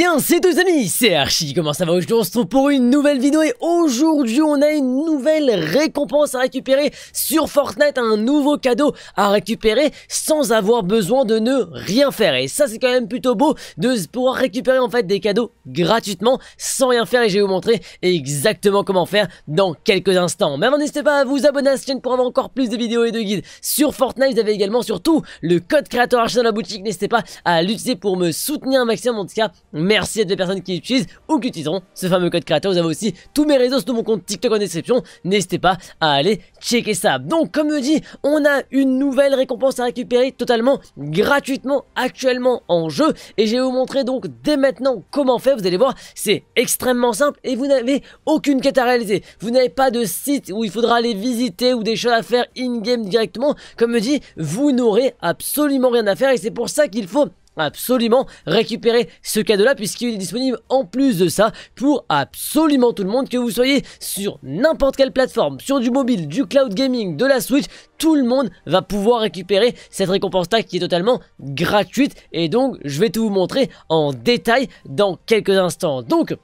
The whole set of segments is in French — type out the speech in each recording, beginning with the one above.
Bien, c'est deux amis, c'est Archie, comment ça va Aujourd'hui on se retrouve pour une nouvelle vidéo et aujourd'hui on a une nouvelle récompense à récupérer sur Fortnite, un nouveau cadeau à récupérer sans avoir besoin de ne rien faire. Et ça c'est quand même plutôt beau de pouvoir récupérer en fait des cadeaux gratuitement sans rien faire et je vais vous montrer exactement comment faire dans quelques instants. Mais n'hésitez pas à vous abonner à cette chaîne pour avoir encore plus de vidéos et de guides sur Fortnite, vous avez également surtout le code créateur Archie dans la boutique, n'hésitez pas à l'utiliser pour me soutenir un maximum en tout cas. Merci à toutes les personnes qui utilisent ou qui utiliseront ce fameux code créateur. Vous avez aussi tous mes réseaux, tout mon compte TikTok en description. N'hésitez pas à aller checker ça. Donc, comme je dis, on a une nouvelle récompense à récupérer totalement gratuitement actuellement en jeu. Et je vais vous montrer donc dès maintenant comment faire. Vous allez voir, c'est extrêmement simple et vous n'avez aucune quête à réaliser. Vous n'avez pas de site où il faudra aller visiter ou des choses à faire in-game directement. Comme je dis, vous n'aurez absolument rien à faire et c'est pour ça qu'il faut absolument récupérer ce cadeau-là puisqu'il est disponible en plus de ça pour absolument tout le monde, que vous soyez sur n'importe quelle plateforme, sur du mobile, du cloud gaming, de la Switch, tout le monde va pouvoir récupérer cette récompense-là qui est totalement gratuite et donc je vais tout vous montrer en détail dans quelques instants. Donc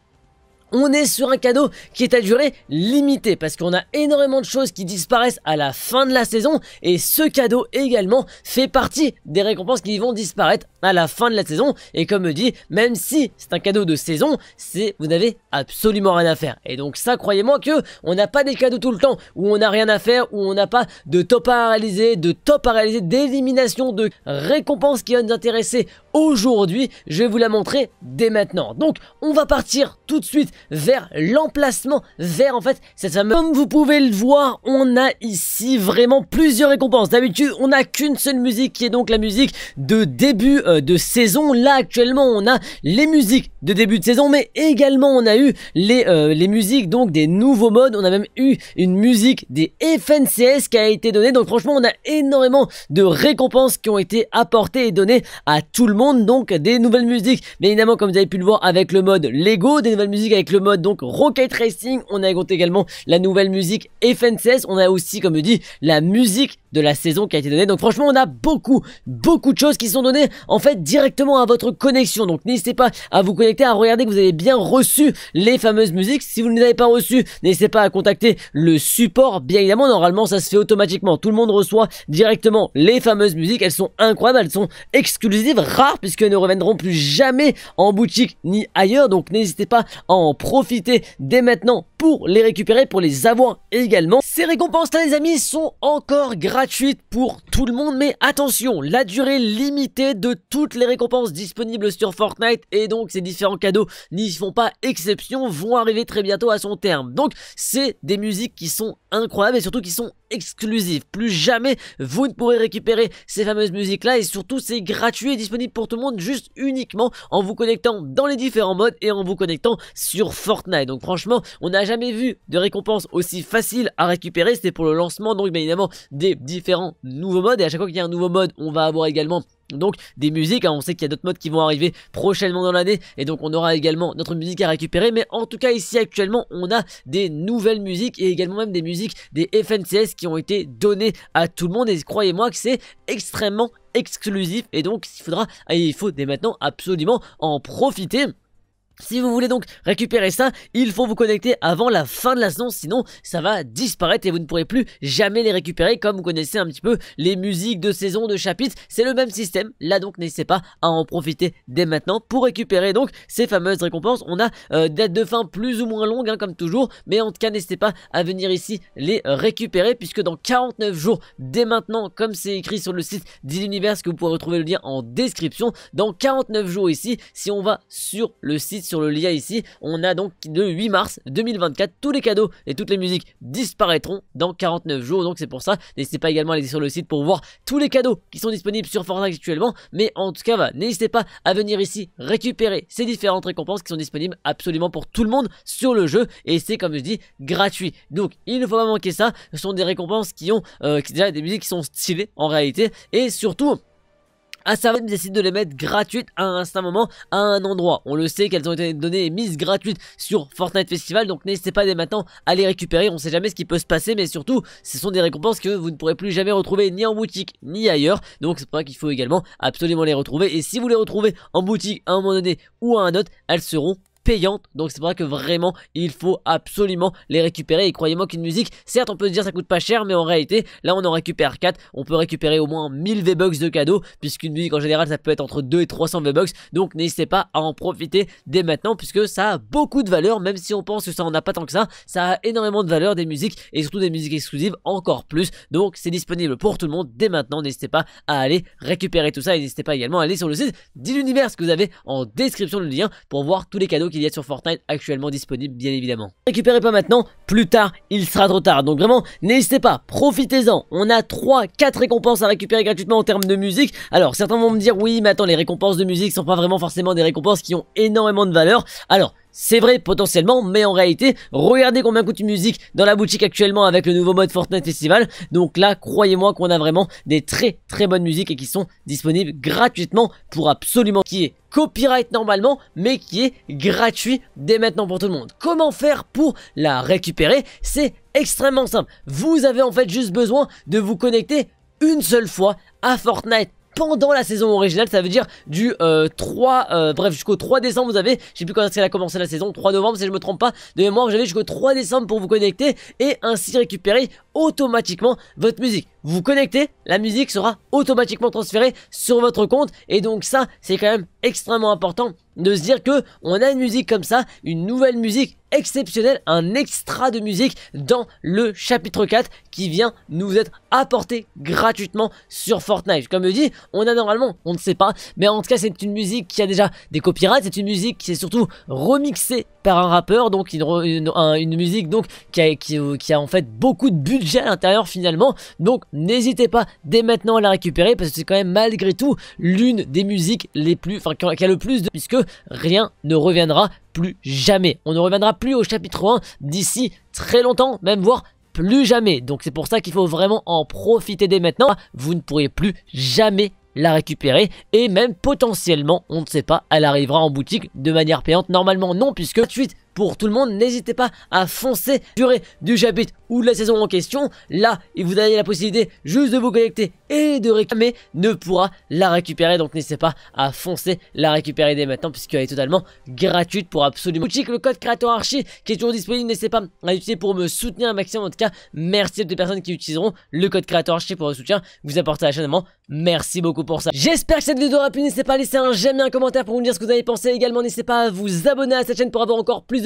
on est sur un cadeau qui est à durée limitée parce qu'on a énormément de choses qui disparaissent à la fin de la saison et ce cadeau également fait partie des récompenses qui vont disparaître à la fin de la saison et comme dit même si c'est un cadeau de saison c'est vous n'avez absolument rien à faire et donc ça croyez-moi que on n'a pas des cadeaux tout le temps où on n'a rien à faire où on n'a pas de top à réaliser de top à réaliser d'élimination de récompenses qui va nous intéresser aujourd'hui je vais vous la montrer dès maintenant donc on va partir tout de suite vers l'emplacement, vers en fait cette fameuse... Comme vous pouvez le voir, on a ici vraiment plusieurs récompenses. D'habitude, on n'a qu'une seule musique qui est donc la musique de début euh, de saison. Là, actuellement, on a les musiques de début de saison, mais également on a eu les, euh, les musiques donc des nouveaux modes. On a même eu une musique des FNCS qui a été donnée. Donc franchement, on a énormément de récompenses qui ont été apportées et données à tout le monde. Donc des nouvelles musiques, mais évidemment, comme vous avez pu le voir avec le mode Lego, des nouvelles musiques avec le mode donc Rocket Racing. On a également la nouvelle musique FNCS. On a aussi, comme dit, la musique de la saison qui a été donnée. Donc franchement, on a beaucoup, beaucoup de choses qui sont données en fait directement à votre connexion. Donc n'hésitez pas à vous connecter, à regarder que vous avez bien reçu les fameuses musiques. Si vous ne les avez pas reçues, n'hésitez pas à contacter le support. Bien évidemment, normalement, ça se fait automatiquement. Tout le monde reçoit directement les fameuses musiques. Elles sont incroyables, elles sont exclusives, rares, puisqu'elles ne reviendront plus jamais en boutique ni ailleurs. Donc n'hésitez pas à en profiter dès maintenant pour les récupérer, pour les avoir également. Ces récompenses là les amis sont encore gratuites pour tout le monde mais attention, la durée limitée de toutes les récompenses disponibles sur Fortnite et donc ces différents cadeaux n'y font pas exception, vont arriver très bientôt à son terme. Donc c'est des musiques qui sont incroyables et surtout qui sont exclusives. Plus jamais vous ne pourrez récupérer ces fameuses musiques là et surtout c'est gratuit et disponible pour tout le monde juste uniquement en vous connectant dans les différents modes et en vous connectant sur Fortnite. Donc franchement, on a jamais vu de récompense aussi facile à récupérer. C'était pour le lancement, donc bien évidemment, des différents nouveaux modes. Et à chaque fois qu'il y a un nouveau mode, on va avoir également donc des musiques, hein, on sait qu'il y a d'autres modes qui vont arriver prochainement dans l'année et donc on aura également notre musique à récupérer mais en tout cas ici actuellement on a des nouvelles musiques et également même des musiques des FNCS qui ont été données à tout le monde et croyez-moi que c'est extrêmement exclusif et donc il faudra, il faut dès maintenant absolument en profiter si vous voulez donc récupérer ça, il faut vous connecter avant la fin de la saison, sinon ça va disparaître et vous ne pourrez plus jamais les récupérer comme vous connaissez un petit peu les musiques de saison, de chapitre, c'est le même système, là donc n'hésitez pas à en profiter dès maintenant pour récupérer donc ces fameuses récompenses, on a des euh, date de fin plus ou moins longues hein, comme toujours, mais en tout cas n'hésitez pas à venir ici les récupérer puisque dans 49 jours dès maintenant, comme c'est écrit sur le site d'Universe que vous pourrez retrouver le lien en description, dans 49 jours ici, si on va sur le site sur le lien ici. On a donc le 8 mars 2024, tous les cadeaux et toutes les musiques disparaîtront dans 49 jours. Donc c'est pour ça, n'hésitez pas également à aller sur le site pour voir tous les cadeaux qui sont disponibles sur Fortnite actuellement. Mais en tout cas, bah, n'hésitez pas à venir ici récupérer ces différentes récompenses qui sont disponibles absolument pour tout le monde sur le jeu. Et c'est comme je dis, gratuit. Donc il ne faut pas manquer ça. Ce sont des récompenses qui ont euh, déjà des musiques qui sont stylées en réalité. Et surtout un serveur décide de les mettre gratuites à un certain moment, à un endroit. On le sait qu'elles ont été données et mises gratuites sur Fortnite Festival, donc n'hésitez pas dès maintenant à les récupérer, on sait jamais ce qui peut se passer, mais surtout, ce sont des récompenses que vous ne pourrez plus jamais retrouver ni en boutique, ni ailleurs, donc c'est pour ça qu'il faut également absolument les retrouver, et si vous les retrouvez en boutique à un moment donné ou à un autre, elles seront payantes. Donc c'est vrai que vraiment il faut absolument les récupérer. Et croyez-moi qu'une musique, certes on peut se dire ça coûte pas cher, mais en réalité là on en récupère 4. On peut récupérer au moins 1000 V-Bucks de cadeaux, puisqu'une musique en général ça peut être entre 2 et 300 V-Bucks. Donc n'hésitez pas à en profiter dès maintenant, puisque ça a beaucoup de valeur, même si on pense que ça en a pas tant que ça. Ça a énormément de valeur des musiques et surtout des musiques exclusives encore plus. Donc c'est disponible pour tout le monde dès maintenant. N'hésitez pas à aller récupérer tout ça et n'hésitez pas également à aller sur le site d'Iluniverse que vous avez en description le lien pour voir tous les cadeaux qui il y a sur Fortnite actuellement disponible, bien évidemment. Récupérez pas maintenant, plus tard, il sera trop tard. Donc vraiment, n'hésitez pas, profitez-en. On a 3, 4 récompenses à récupérer gratuitement en termes de musique. Alors, certains vont me dire, oui, mais attends, les récompenses de musique sont pas vraiment forcément des récompenses qui ont énormément de valeur. Alors, c'est vrai, potentiellement, mais en réalité, regardez combien coûte une musique dans la boutique actuellement avec le nouveau mode Fortnite Festival. Donc là, croyez-moi qu'on a vraiment des très très bonnes musiques et qui sont disponibles gratuitement pour absolument qui est copyright normalement, mais qui est gratuit dès maintenant pour tout le monde. Comment faire pour la récupérer C'est extrêmement simple. Vous avez en fait juste besoin de vous connecter une seule fois à Fortnite pendant la saison originale, ça veut dire du 3, euh, euh, bref jusqu'au 3 décembre vous avez, je sais plus quand est-ce qu'elle a commencé la saison, 3 novembre si je me trompe pas, de mémoire J'avais jusqu'au 3 décembre pour vous connecter et ainsi récupérer automatiquement votre musique. Vous connectez, la musique sera automatiquement transférée sur votre compte et donc ça c'est quand même extrêmement important de se dire que on a une musique comme ça, une nouvelle musique exceptionnelle, un extra de musique dans le chapitre 4 qui vient nous être apporté gratuitement sur Fortnite. Comme je dis, on a normalement, on ne sait pas, mais en tout cas c'est une musique qui a déjà des copyrights, c'est une musique qui s'est surtout remixée par un rappeur, donc une, musique donc euh, qui a, en fait beaucoup de budget à l'intérieur finalement. Donc n'hésitez pas dès maintenant à la récupérer parce que c'est quand même malgré tout l'une des musiques les plus, enfin qui a le plus de, puisque rien ne reviendra plus jamais. On ne reviendra plus au chapitre 1 d'ici très longtemps, même voire plus jamais. Donc c'est pour ça qu'il faut vraiment en profiter dès maintenant. Vous ne pourrez plus jamais la récupérer et même potentiellement, on ne sait pas, elle arrivera en boutique de manière payante. Normalement non, puisque de suite pour tout le monde. N'hésitez pas à foncer, durée du chapitre ou de la saison en question. Là, il vous avez la possibilité juste de vous connecter et de réclamer ne pourra la récupérer. Donc n'hésitez pas à foncer la récupérer dès maintenant puisqu'elle est totalement gratuite pour absolument. tout le code créateur archi qui est toujours disponible. N'hésitez pas à l'utiliser pour me soutenir un maximum. En tout cas, merci à toutes personnes qui utiliseront le code créateur archi pour le soutien vous apportez à la chaîne. Merci beaucoup pour ça. J'espère que cette vidéo aura plu. N'hésitez pas à laisser un j'aime et un commentaire pour me dire ce que vous avez pensé. Également, n'hésitez pas à vous abonner à cette chaîne pour avoir encore plus de